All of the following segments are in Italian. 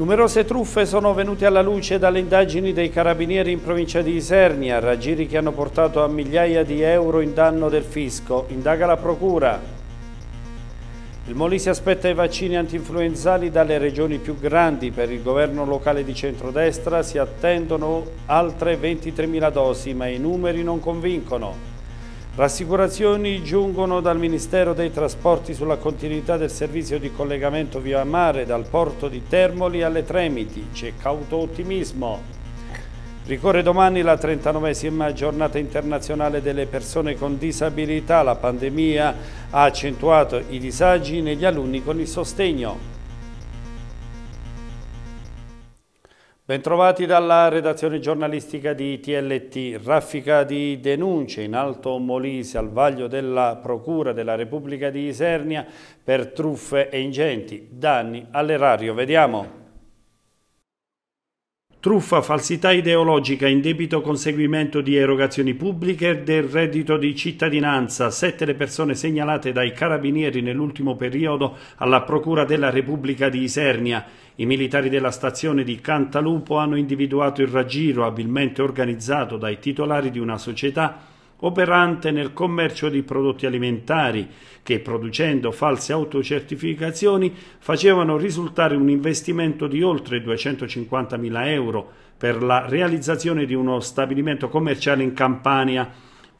Numerose truffe sono venute alla luce dalle indagini dei carabinieri in provincia di Isernia, raggiri che hanno portato a migliaia di euro in danno del fisco, indaga la procura. Il Moli si aspetta i vaccini antinfluenzali dalle regioni più grandi, per il governo locale di centrodestra si attendono altre 23.000 dosi, ma i numeri non convincono. Rassicurazioni giungono dal Ministero dei Trasporti sulla continuità del servizio di collegamento via mare dal porto di Termoli alle Tremiti. C'è cauto ottimismo. Ricorre domani la 39esima giornata internazionale delle persone con disabilità. La pandemia ha accentuato i disagi negli alunni con il sostegno. Bentrovati dalla redazione giornalistica di TLT. Raffica di denunce in Alto Molise al vaglio della Procura della Repubblica di Isernia per truffe e ingenti danni all'erario. Vediamo truffa, falsità ideologica, indebito conseguimento di erogazioni pubbliche del reddito di cittadinanza, sette le persone segnalate dai carabinieri nell'ultimo periodo alla Procura della Repubblica di Isernia. I militari della stazione di Cantalupo hanno individuato il raggiro abilmente organizzato dai titolari di una società operante nel commercio di prodotti alimentari, che producendo false autocertificazioni facevano risultare un investimento di oltre 250.000 euro per la realizzazione di uno stabilimento commerciale in Campania,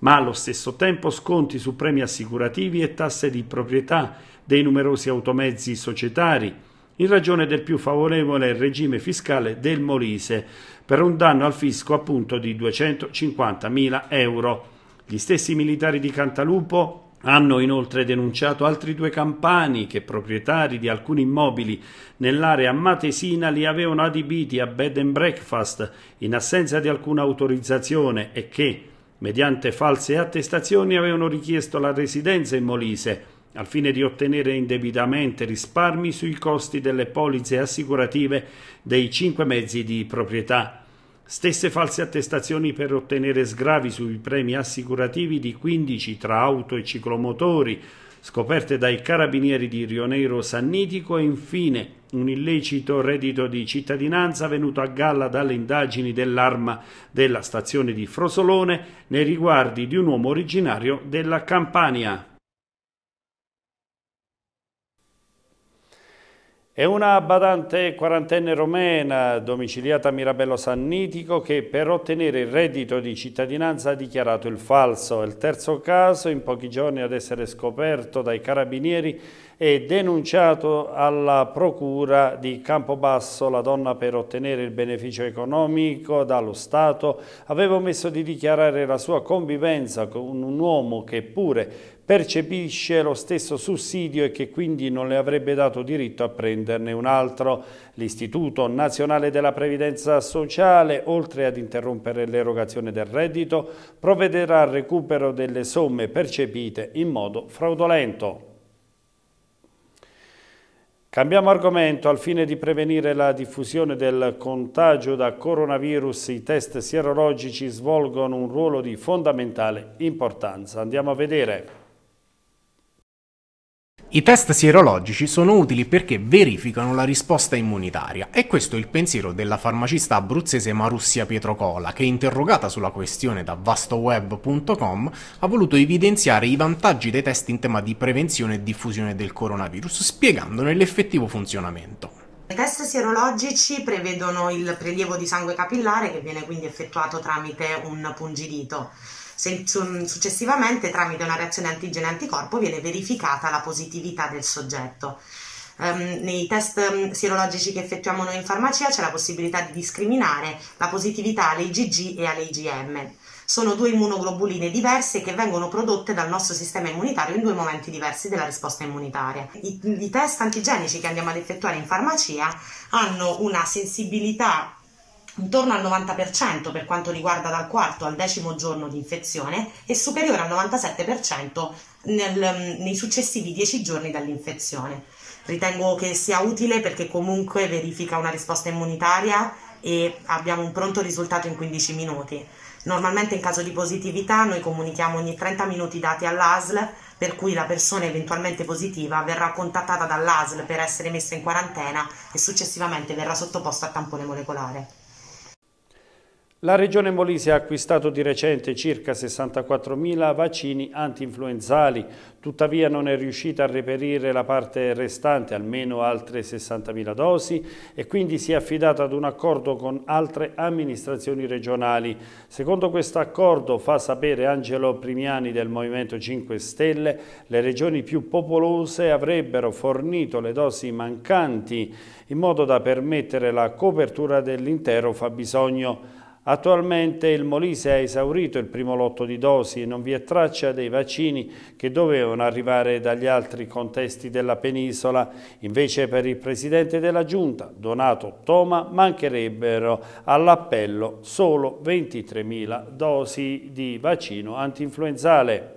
ma allo stesso tempo sconti su premi assicurativi e tasse di proprietà dei numerosi automezzi societari, in ragione del più favorevole regime fiscale del Molise, per un danno al fisco appunto di 250.000 euro. Gli stessi militari di Cantalupo hanno inoltre denunciato altri due campani che proprietari di alcuni immobili nell'area matesina li avevano adibiti a bed and breakfast in assenza di alcuna autorizzazione e che, mediante false attestazioni, avevano richiesto la residenza in Molise al fine di ottenere indebitamente risparmi sui costi delle polizze assicurative dei cinque mezzi di proprietà. Stesse false attestazioni per ottenere sgravi sui premi assicurativi di 15 tra auto e ciclomotori, scoperte dai carabinieri di Rionero Sannitico e infine un illecito reddito di cittadinanza venuto a galla dalle indagini dell'arma della stazione di Frosolone nei riguardi di un uomo originario della Campania. È una badante quarantenne romena domiciliata a Mirabello Sannitico che per ottenere il reddito di cittadinanza ha dichiarato il falso. È il terzo caso in pochi giorni ad essere scoperto dai carabinieri e denunciato alla procura di Campobasso la donna per ottenere il beneficio economico dallo Stato aveva omesso di dichiarare la sua convivenza con un uomo che pure percepisce lo stesso sussidio e che quindi non le avrebbe dato diritto a prenderne un altro. L'Istituto Nazionale della Previdenza Sociale, oltre ad interrompere l'erogazione del reddito, provvederà al recupero delle somme percepite in modo fraudolento. Cambiamo argomento, al fine di prevenire la diffusione del contagio da coronavirus i test sierologici svolgono un ruolo di fondamentale importanza. Andiamo a vedere. I test sierologici sono utili perché verificano la risposta immunitaria e questo è il pensiero della farmacista abruzzese Marussia Pietrocola che interrogata sulla questione da vastoweb.com ha voluto evidenziare i vantaggi dei test in tema di prevenzione e diffusione del coronavirus spiegandone l'effettivo funzionamento. I test sierologici prevedono il prelievo di sangue capillare che viene quindi effettuato tramite un pungidito. Successivamente, tramite una reazione antigene-anticorpo, viene verificata la positività del soggetto. Um, nei test ehm, sierologici che effettuiamo noi in farmacia c'è la possibilità di discriminare la positività alle IgG e alle IgM. Sono due immunoglobuline diverse che vengono prodotte dal nostro sistema immunitario in due momenti diversi della risposta immunitaria. I, i test antigenici che andiamo ad effettuare in farmacia hanno una sensibilità intorno al 90% per quanto riguarda dal quarto al decimo giorno di infezione e superiore al 97% nel, mm, nei successivi 10 giorni dall'infezione. Ritengo che sia utile perché comunque verifica una risposta immunitaria e abbiamo un pronto risultato in 15 minuti. Normalmente in caso di positività noi comunichiamo ogni 30 minuti i dati all'ASL, per cui la persona eventualmente positiva verrà contattata dall'ASL per essere messa in quarantena e successivamente verrà sottoposta a tampone molecolare. La Regione Molise ha acquistato di recente circa 64.000 vaccini anti-influenzali, tuttavia non è riuscita a reperire la parte restante, almeno altre 60.000 dosi, e quindi si è affidata ad un accordo con altre amministrazioni regionali. Secondo questo accordo, fa sapere Angelo Primiani del Movimento 5 Stelle, le regioni più popolose avrebbero fornito le dosi mancanti in modo da permettere la copertura dell'intero fabbisogno. Attualmente il Molise ha esaurito il primo lotto di dosi e non vi è traccia dei vaccini che dovevano arrivare dagli altri contesti della penisola. Invece per il Presidente della Giunta, Donato Toma, mancherebbero all'appello solo 23.000 dosi di vaccino antinfluenzale.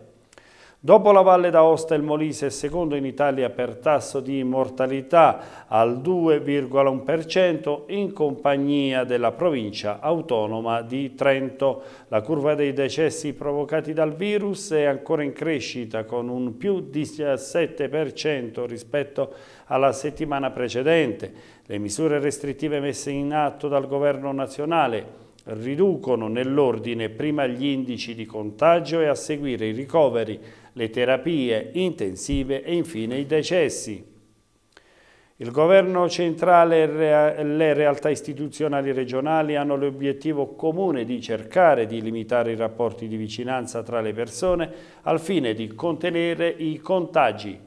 Dopo la Valle d'Aosta il Molise è secondo in Italia per tasso di mortalità al 2,1% in compagnia della provincia autonoma di Trento. La curva dei decessi provocati dal virus è ancora in crescita con un più 17% rispetto alla settimana precedente. Le misure restrittive messe in atto dal governo nazionale riducono nell'ordine prima gli indici di contagio e a seguire i ricoveri le terapie intensive e infine i decessi. Il governo centrale e le realtà istituzionali regionali hanno l'obiettivo comune di cercare di limitare i rapporti di vicinanza tra le persone al fine di contenere i contagi.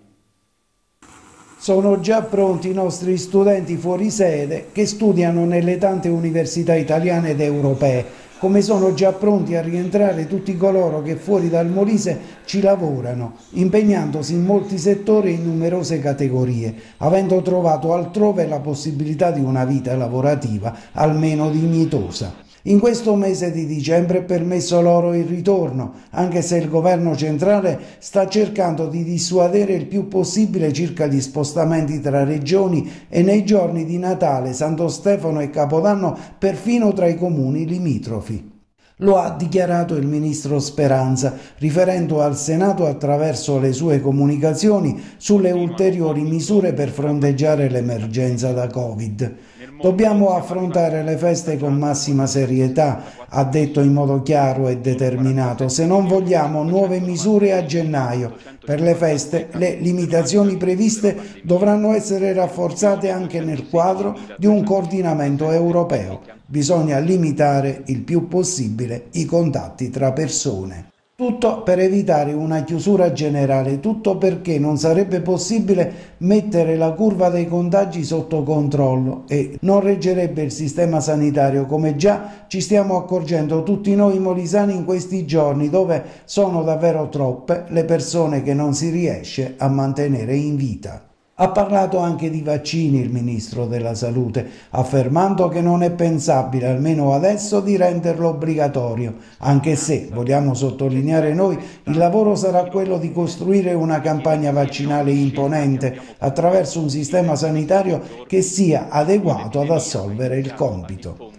Sono già pronti i nostri studenti fuori sede che studiano nelle tante università italiane ed europee come sono già pronti a rientrare tutti coloro che fuori dal Molise ci lavorano, impegnandosi in molti settori e in numerose categorie, avendo trovato altrove la possibilità di una vita lavorativa almeno dignitosa. In questo mese di dicembre è permesso loro il ritorno, anche se il governo centrale sta cercando di dissuadere il più possibile circa gli spostamenti tra regioni e nei giorni di Natale, Santo Stefano e Capodanno perfino tra i comuni limitrofi. Lo ha dichiarato il ministro Speranza, riferendo al Senato attraverso le sue comunicazioni sulle ulteriori misure per fronteggiare l'emergenza da Covid. Dobbiamo affrontare le feste con massima serietà, ha detto in modo chiaro e determinato, se non vogliamo nuove misure a gennaio. Per le feste le limitazioni previste dovranno essere rafforzate anche nel quadro di un coordinamento europeo. Bisogna limitare il più possibile i contatti tra persone. Tutto per evitare una chiusura generale, tutto perché non sarebbe possibile mettere la curva dei contagi sotto controllo e non reggerebbe il sistema sanitario, come già ci stiamo accorgendo tutti noi molisani in questi giorni, dove sono davvero troppe le persone che non si riesce a mantenere in vita. Ha parlato anche di vaccini il Ministro della Salute, affermando che non è pensabile, almeno adesso, di renderlo obbligatorio, anche se, vogliamo sottolineare noi, il lavoro sarà quello di costruire una campagna vaccinale imponente attraverso un sistema sanitario che sia adeguato ad assolvere il compito.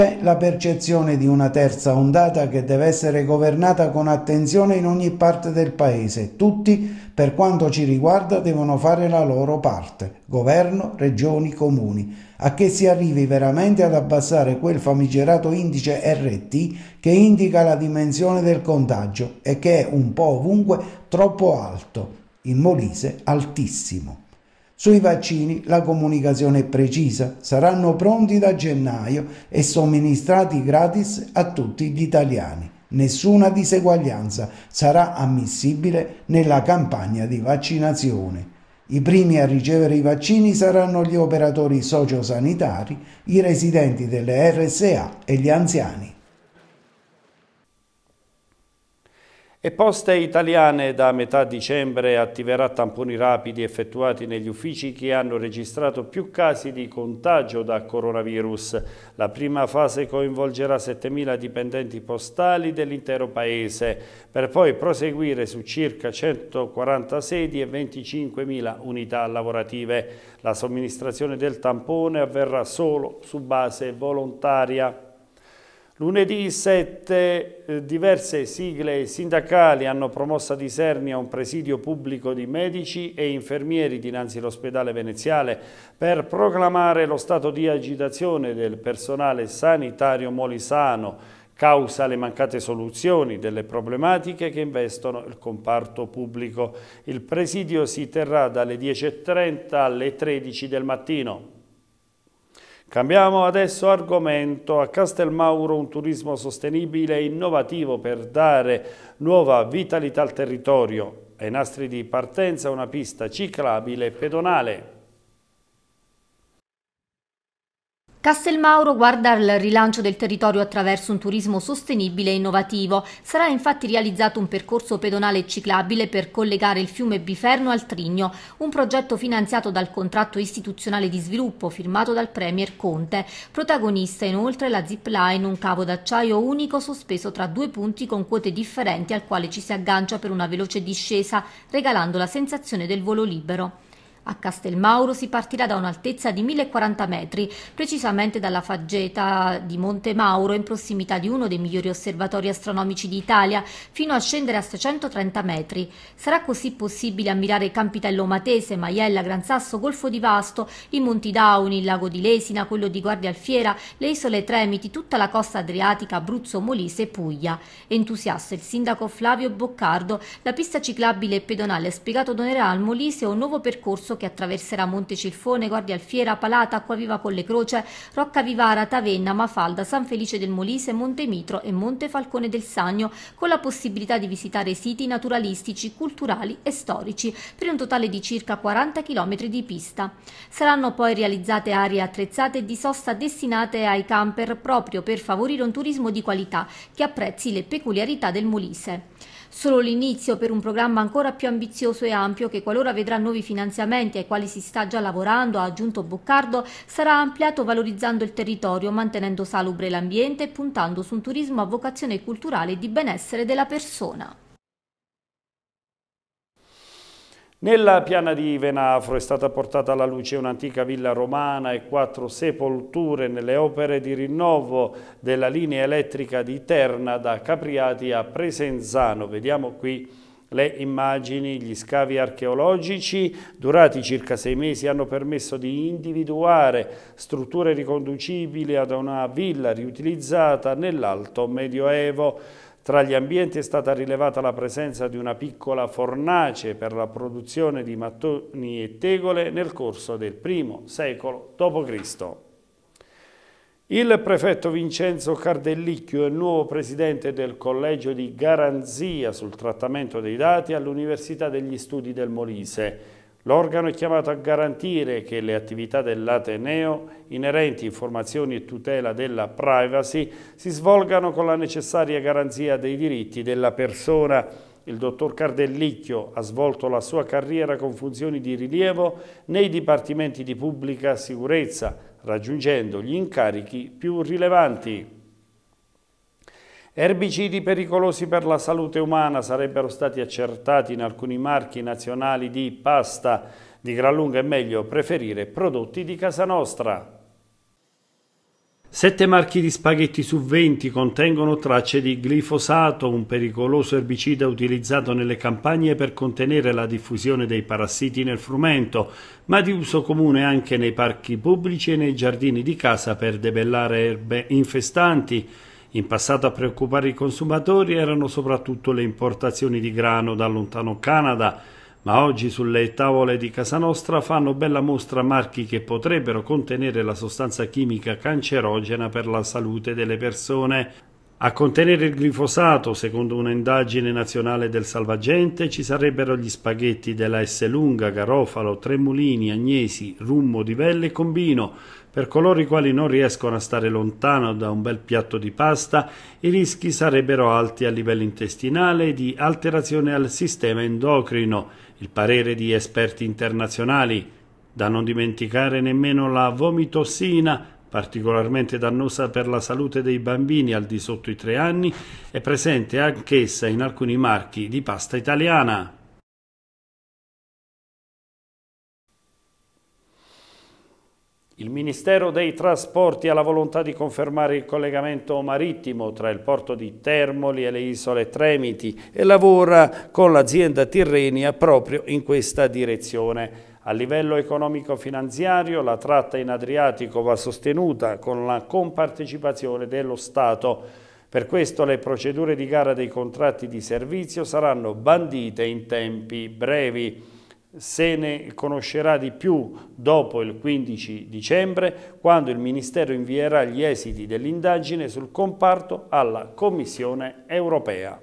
C'è la percezione di una terza ondata che deve essere governata con attenzione in ogni parte del paese. Tutti, per quanto ci riguarda, devono fare la loro parte, governo, regioni, comuni, a che si arrivi veramente ad abbassare quel famigerato indice RT che indica la dimensione del contagio e che è un po' ovunque troppo alto, in Molise altissimo. Sui vaccini la comunicazione è precisa, saranno pronti da gennaio e somministrati gratis a tutti gli italiani. Nessuna diseguaglianza sarà ammissibile nella campagna di vaccinazione. I primi a ricevere i vaccini saranno gli operatori sociosanitari, i residenti delle RSA e gli anziani. E Poste Italiane da metà dicembre attiverà tamponi rapidi effettuati negli uffici che hanno registrato più casi di contagio da coronavirus. La prima fase coinvolgerà 7.000 dipendenti postali dell'intero paese, per poi proseguire su circa 140 sedi e 25.000 unità lavorative. La somministrazione del tampone avverrà solo su base volontaria. Lunedì 7 eh, diverse sigle sindacali hanno promosso ad Isernia un presidio pubblico di medici e infermieri dinanzi all'ospedale veneziale per proclamare lo stato di agitazione del personale sanitario molisano causa le mancate soluzioni delle problematiche che investono il comparto pubblico. Il presidio si terrà dalle 10.30 alle 13 del mattino. Cambiamo adesso argomento. A Castelmauro un turismo sostenibile e innovativo per dare nuova vitalità al territorio. Ai nastri di partenza una pista ciclabile e pedonale. Castelmauro guarda al rilancio del territorio attraverso un turismo sostenibile e innovativo. Sarà infatti realizzato un percorso pedonale e ciclabile per collegare il fiume Biferno al Trigno, un progetto finanziato dal contratto istituzionale di sviluppo firmato dal Premier Conte. Protagonista inoltre la zipline, un cavo d'acciaio unico sospeso tra due punti con quote differenti al quale ci si aggancia per una veloce discesa, regalando la sensazione del volo libero. A Castelmauro si partirà da un'altezza di 1040 metri, precisamente dalla faggeta di Monte Mauro in prossimità di uno dei migliori osservatori astronomici d'Italia, fino a scendere a 630 metri. Sarà così possibile ammirare Campitello Matese, Maiella, Gran Sasso, Golfo di Vasto, i Monti Dauni, il lago di Lesina, quello di Guardia Alfiera, le isole Tremiti, tutta la costa adriatica, Abruzzo, Molise e Puglia. Entusiasta il sindaco Flavio Boccardo, la pista ciclabile e pedonale ha spiegato donerà al Molise un nuovo percorso che attraverserà Monte Cilfone, Guardia Alfiera, Palata, Acquaviva Colle Croce, Rocca Vivara, Tavenna, Mafalda, San Felice del Molise, Monte Mitro e Monte Falcone del Sagno, con la possibilità di visitare siti naturalistici, culturali e storici, per un totale di circa 40 km di pista. Saranno poi realizzate aree attrezzate di sosta destinate ai camper proprio per favorire un turismo di qualità che apprezzi le peculiarità del Molise solo l'inizio per un programma ancora più ambizioso e ampio che qualora vedrà nuovi finanziamenti ai quali si sta già lavorando, ha aggiunto Boccardo, sarà ampliato valorizzando il territorio, mantenendo salubre l'ambiente e puntando su un turismo a vocazione culturale e di benessere della persona. Nella piana di Venafro è stata portata alla luce un'antica villa romana e quattro sepolture nelle opere di rinnovo della linea elettrica di Terna da Capriati a Presenzano. Vediamo qui le immagini, gli scavi archeologici durati circa sei mesi hanno permesso di individuare strutture riconducibili ad una villa riutilizzata nell'Alto Medioevo. Tra gli ambienti è stata rilevata la presenza di una piccola fornace per la produzione di mattoni e tegole nel corso del I secolo d.C. Il prefetto Vincenzo Cardellicchio è il nuovo presidente del collegio di garanzia sul trattamento dei dati all'Università degli Studi del Molise L'organo è chiamato a garantire che le attività dell'Ateneo inerenti informazioni e tutela della privacy si svolgano con la necessaria garanzia dei diritti della persona. Il dottor Cardellicchio ha svolto la sua carriera con funzioni di rilievo nei dipartimenti di pubblica sicurezza, raggiungendo gli incarichi più rilevanti. Erbicidi pericolosi per la salute umana sarebbero stati accertati in alcuni marchi nazionali di pasta. Di gran lunga è meglio preferire prodotti di casa nostra. Sette marchi di spaghetti su 20 contengono tracce di glifosato, un pericoloso erbicida utilizzato nelle campagne per contenere la diffusione dei parassiti nel frumento, ma di uso comune anche nei parchi pubblici e nei giardini di casa per debellare erbe infestanti. In passato a preoccupare i consumatori erano soprattutto le importazioni di grano da lontano Canada, ma oggi sulle tavole di casa nostra fanno bella mostra marchi che potrebbero contenere la sostanza chimica cancerogena per la salute delle persone. A contenere il glifosato, secondo un'indagine nazionale del salvagente, ci sarebbero gli spaghetti della S lunga, garofalo, tremolini, agnesi, rummo di velle e combino, per coloro i quali non riescono a stare lontano da un bel piatto di pasta, i rischi sarebbero alti a livello intestinale di alterazione al sistema endocrino, il parere di esperti internazionali. Da non dimenticare nemmeno la vomitossina, particolarmente dannosa per la salute dei bambini al di sotto i tre anni, è presente anch'essa in alcuni marchi di pasta italiana. Il Ministero dei Trasporti ha la volontà di confermare il collegamento marittimo tra il porto di Termoli e le isole Tremiti e lavora con l'azienda Tirrenia proprio in questa direzione. A livello economico-finanziario la tratta in Adriatico va sostenuta con la compartecipazione dello Stato. Per questo le procedure di gara dei contratti di servizio saranno bandite in tempi brevi se ne conoscerà di più dopo il 15 dicembre, quando il Ministero invierà gli esiti dell'indagine sul comparto alla Commissione europea.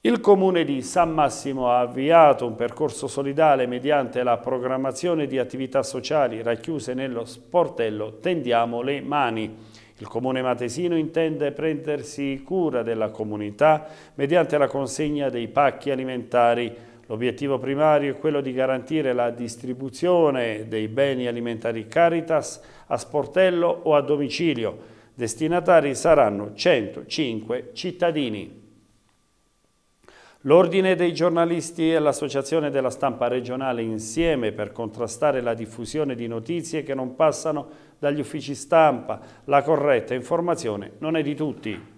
Il Comune di San Massimo ha avviato un percorso solidale mediante la programmazione di attività sociali racchiuse nello sportello Tendiamo le mani. Il Comune Matesino intende prendersi cura della comunità mediante la consegna dei pacchi alimentari L'obiettivo primario è quello di garantire la distribuzione dei beni alimentari Caritas a sportello o a domicilio. Destinatari saranno 105 cittadini. L'Ordine dei giornalisti e l'Associazione della stampa regionale insieme per contrastare la diffusione di notizie che non passano dagli uffici stampa. La corretta informazione non è di tutti.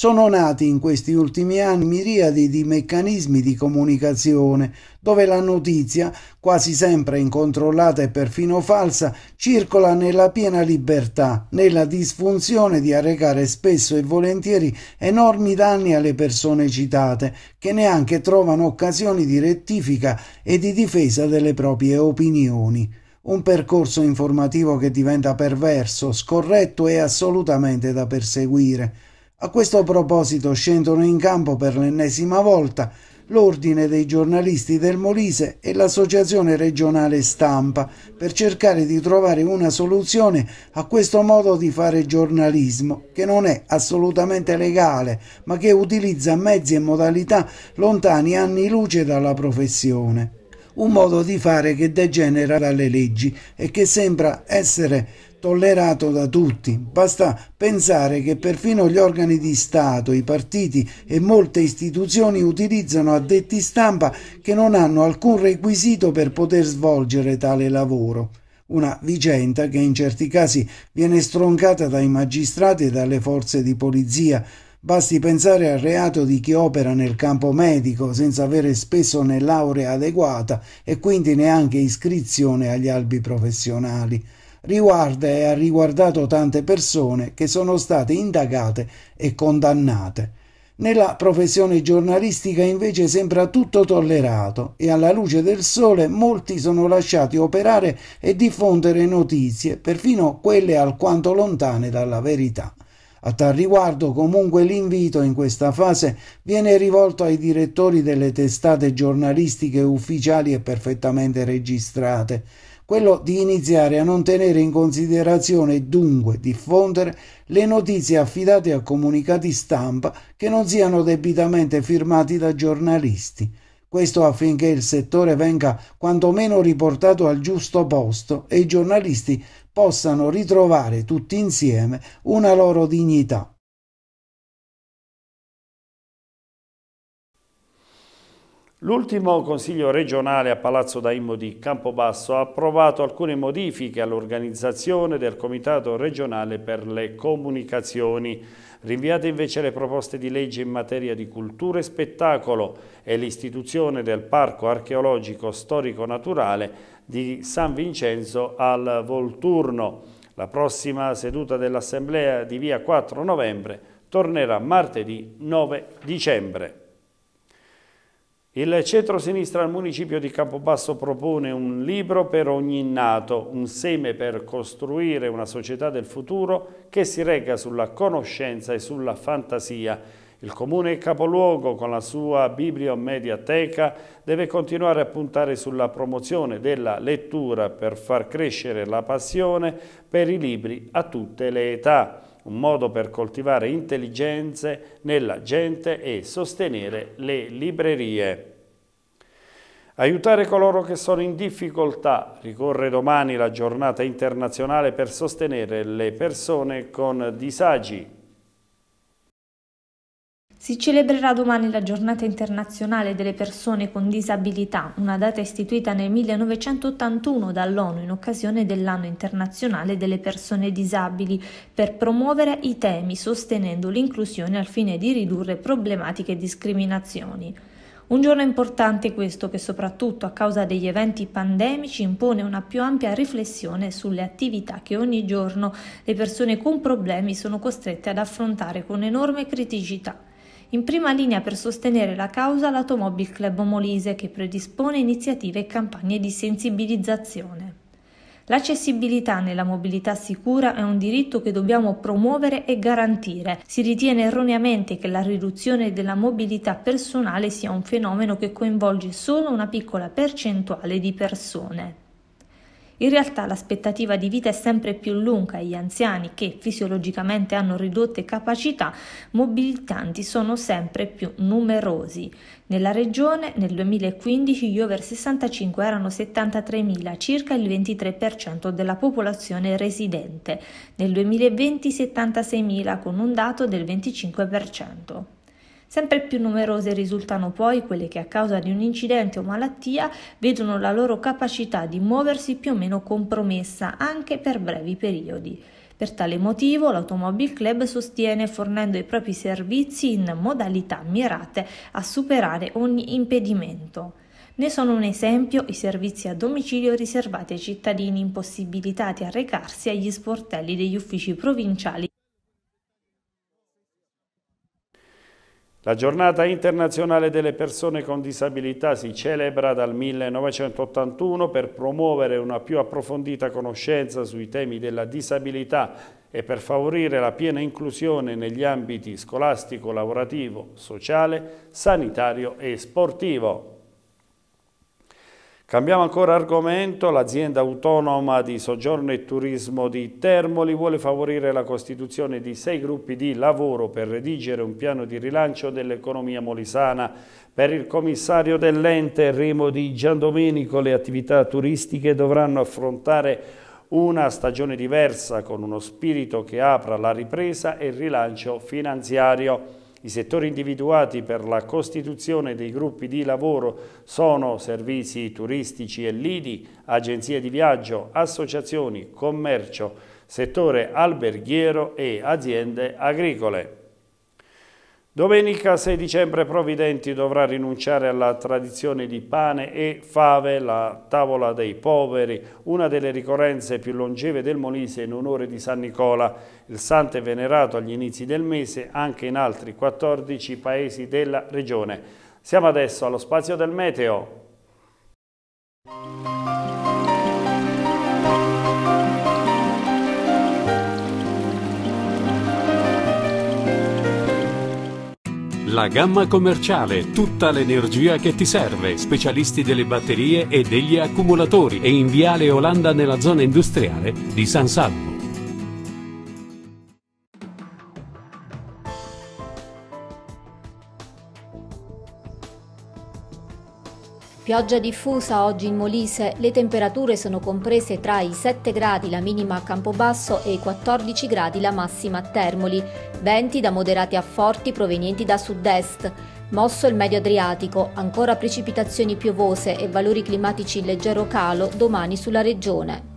Sono nati in questi ultimi anni miriadi di meccanismi di comunicazione, dove la notizia, quasi sempre incontrollata e perfino falsa, circola nella piena libertà, nella disfunzione di arrecare spesso e volentieri enormi danni alle persone citate, che neanche trovano occasioni di rettifica e di difesa delle proprie opinioni un percorso informativo che diventa perverso, scorretto e assolutamente da perseguire. A questo proposito scendono in campo per l'ennesima volta l'Ordine dei giornalisti del Molise e l'Associazione regionale stampa per cercare di trovare una soluzione a questo modo di fare giornalismo che non è assolutamente legale ma che utilizza mezzi e modalità lontani anni luce dalla professione. Un modo di fare che degenera dalle leggi e che sembra essere tollerato da tutti. Basta pensare che perfino gli organi di Stato, i partiti e molte istituzioni utilizzano addetti stampa che non hanno alcun requisito per poter svolgere tale lavoro. Una vicenda che in certi casi viene stroncata dai magistrati e dalle forze di polizia. Basti pensare al reato di chi opera nel campo medico senza avere spesso né laurea adeguata e quindi neanche iscrizione agli albi professionali riguarda e ha riguardato tante persone che sono state indagate e condannate. Nella professione giornalistica invece sembra tutto tollerato e alla luce del sole molti sono lasciati operare e diffondere notizie, perfino quelle alquanto lontane dalla verità. A tal riguardo comunque l'invito in questa fase viene rivolto ai direttori delle testate giornalistiche ufficiali e perfettamente registrate, quello di iniziare a non tenere in considerazione e dunque diffondere le notizie affidate a comunicati stampa che non siano debitamente firmati da giornalisti. Questo affinché il settore venga quantomeno riportato al giusto posto e i giornalisti possano ritrovare tutti insieme una loro dignità. L'ultimo Consiglio regionale a Palazzo Daimo di Campobasso ha approvato alcune modifiche all'organizzazione del Comitato regionale per le comunicazioni. Rinviate invece le proposte di legge in materia di cultura e spettacolo e l'istituzione del Parco archeologico storico-naturale di San Vincenzo al Volturno. La prossima seduta dell'Assemblea di via 4 novembre tornerà martedì 9 dicembre. Il centro-sinistra al municipio di Campobasso propone un libro per ogni nato, un seme per costruire una società del futuro che si regga sulla conoscenza e sulla fantasia. Il comune capoluogo, con la sua bibliomediateca, deve continuare a puntare sulla promozione della lettura per far crescere la passione per i libri a tutte le età un modo per coltivare intelligenze nella gente e sostenere le librerie. Aiutare coloro che sono in difficoltà. Ricorre domani la giornata internazionale per sostenere le persone con disagi. Si celebrerà domani la giornata internazionale delle persone con disabilità, una data istituita nel 1981 dall'ONU in occasione dell'anno internazionale delle persone disabili, per promuovere i temi sostenendo l'inclusione al fine di ridurre problematiche e discriminazioni. Un giorno importante questo che soprattutto a causa degli eventi pandemici impone una più ampia riflessione sulle attività che ogni giorno le persone con problemi sono costrette ad affrontare con enorme criticità. In prima linea per sostenere la causa l'Automobile Club Molise che predispone iniziative e campagne di sensibilizzazione. L'accessibilità nella mobilità sicura è un diritto che dobbiamo promuovere e garantire. Si ritiene erroneamente che la riduzione della mobilità personale sia un fenomeno che coinvolge solo una piccola percentuale di persone. In realtà l'aspettativa di vita è sempre più lunga e gli anziani che fisiologicamente hanno ridotte capacità mobilitanti sono sempre più numerosi. Nella regione nel 2015 gli over 65 erano 73.000, circa il 23% della popolazione residente, nel 2020 76.000 con un dato del 25%. Sempre più numerose risultano poi quelle che a causa di un incidente o malattia vedono la loro capacità di muoversi più o meno compromessa anche per brevi periodi. Per tale motivo l'Automobile Club sostiene fornendo i propri servizi in modalità mirate a superare ogni impedimento. Ne sono un esempio i servizi a domicilio riservati ai cittadini impossibilitati a recarsi agli sportelli degli uffici provinciali La giornata internazionale delle persone con disabilità si celebra dal 1981 per promuovere una più approfondita conoscenza sui temi della disabilità e per favorire la piena inclusione negli ambiti scolastico, lavorativo, sociale, sanitario e sportivo. Cambiamo ancora argomento, l'azienda autonoma di soggiorno e turismo di Termoli vuole favorire la costituzione di sei gruppi di lavoro per redigere un piano di rilancio dell'economia molisana. Per il commissario dell'ente Remo di Giandomenico le attività turistiche dovranno affrontare una stagione diversa con uno spirito che apra la ripresa e il rilancio finanziario. I settori individuati per la costituzione dei gruppi di lavoro sono servizi turistici e lidi, agenzie di viaggio, associazioni, commercio, settore alberghiero e aziende agricole. Domenica 6 dicembre Providenti dovrà rinunciare alla tradizione di pane e fave, la tavola dei poveri, una delle ricorrenze più longeve del Molise in onore di San Nicola. Il santo è venerato agli inizi del mese anche in altri 14 paesi della regione. Siamo adesso allo spazio del meteo. La gamma commerciale, tutta l'energia che ti serve, specialisti delle batterie e degli accumulatori e in Viale Olanda nella zona industriale di San Salvo. Pioggia diffusa oggi in Molise, le temperature sono comprese tra i 7 gradi la minima a Campobasso e i 14 gradi la massima a Termoli, venti da moderati a forti provenienti da sud-est. Mosso il medio Adriatico, ancora precipitazioni piovose e valori climatici in leggero calo domani sulla regione.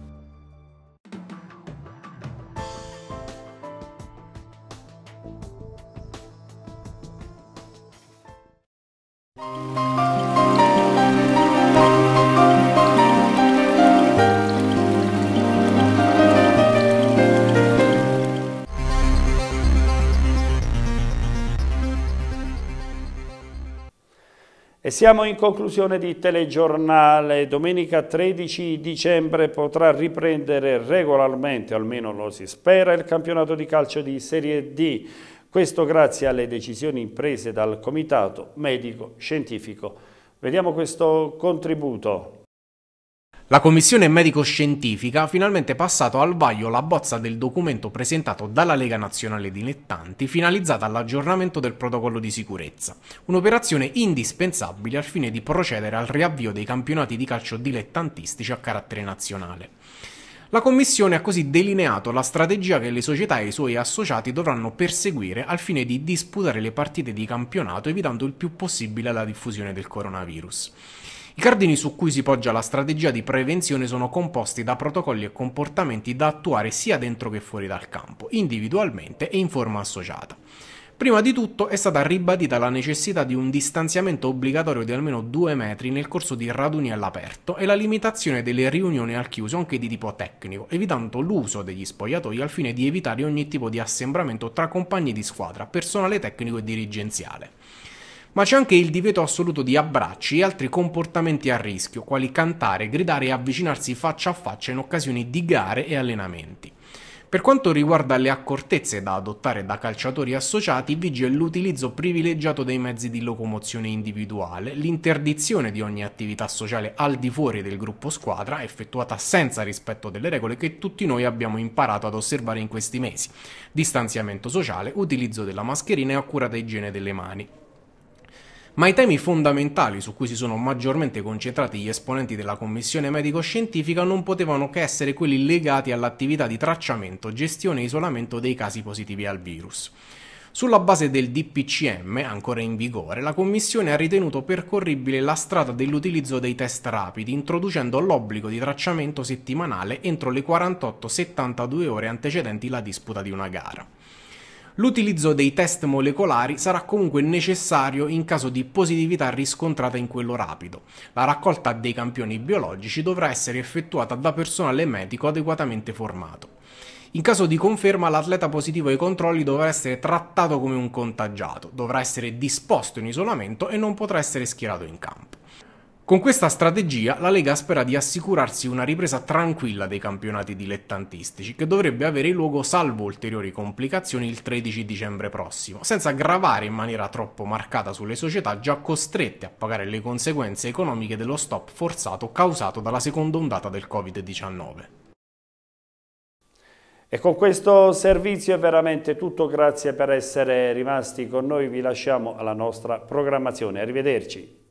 E siamo in conclusione di telegiornale. Domenica 13 dicembre potrà riprendere regolarmente, almeno lo si spera, il campionato di calcio di Serie D. Questo grazie alle decisioni prese dal Comitato Medico Scientifico. Vediamo questo contributo. La commissione medico-scientifica ha finalmente passato al vaglio la bozza del documento presentato dalla Lega Nazionale Dilettanti finalizzata all'aggiornamento del protocollo di sicurezza, un'operazione indispensabile al fine di procedere al riavvio dei campionati di calcio dilettantistici a carattere nazionale. La Commissione ha così delineato la strategia che le società e i suoi associati dovranno perseguire al fine di disputare le partite di campionato evitando il più possibile la diffusione del coronavirus. I cardini su cui si poggia la strategia di prevenzione sono composti da protocolli e comportamenti da attuare sia dentro che fuori dal campo, individualmente e in forma associata. Prima di tutto è stata ribadita la necessità di un distanziamento obbligatorio di almeno 2 metri nel corso di raduni all'aperto e la limitazione delle riunioni al chiuso anche di tipo tecnico, evitando l'uso degli spogliatoi al fine di evitare ogni tipo di assembramento tra compagni di squadra, personale tecnico e dirigenziale ma c'è anche il divieto assoluto di abbracci e altri comportamenti a rischio, quali cantare, gridare e avvicinarsi faccia a faccia in occasioni di gare e allenamenti. Per quanto riguarda le accortezze da adottare da calciatori associati, vige l'utilizzo privilegiato dei mezzi di locomozione individuale, l'interdizione di ogni attività sociale al di fuori del gruppo squadra, effettuata senza rispetto delle regole che tutti noi abbiamo imparato ad osservare in questi mesi, distanziamento sociale, utilizzo della mascherina e accurata igiene delle mani ma i temi fondamentali su cui si sono maggiormente concentrati gli esponenti della commissione medico-scientifica non potevano che essere quelli legati all'attività di tracciamento, gestione e isolamento dei casi positivi al virus. Sulla base del DPCM, ancora in vigore, la Commissione ha ritenuto percorribile la strada dell'utilizzo dei test rapidi, introducendo l'obbligo di tracciamento settimanale entro le 48-72 ore antecedenti la disputa di una gara l'utilizzo dei test molecolari sarà comunque necessario in caso di positività riscontrata in quello rapido. La raccolta dei campioni biologici dovrà essere effettuata da personale medico adeguatamente formato. In caso di conferma, l'atleta positivo ai controlli dovrà essere trattato come un contagiato, dovrà essere disposto in isolamento e non potrà essere schierato in campo. Con questa strategia la Lega spera di assicurarsi una ripresa tranquilla dei campionati dilettantistici, che dovrebbe avere luogo salvo ulteriori complicazioni il 13 dicembre prossimo, senza gravare in maniera troppo marcata sulle società già costrette a pagare le conseguenze economiche dello stop forzato causato dalla seconda ondata del Covid-19. E con questo servizio è veramente tutto, grazie per essere rimasti con noi, vi lasciamo alla nostra programmazione, arrivederci.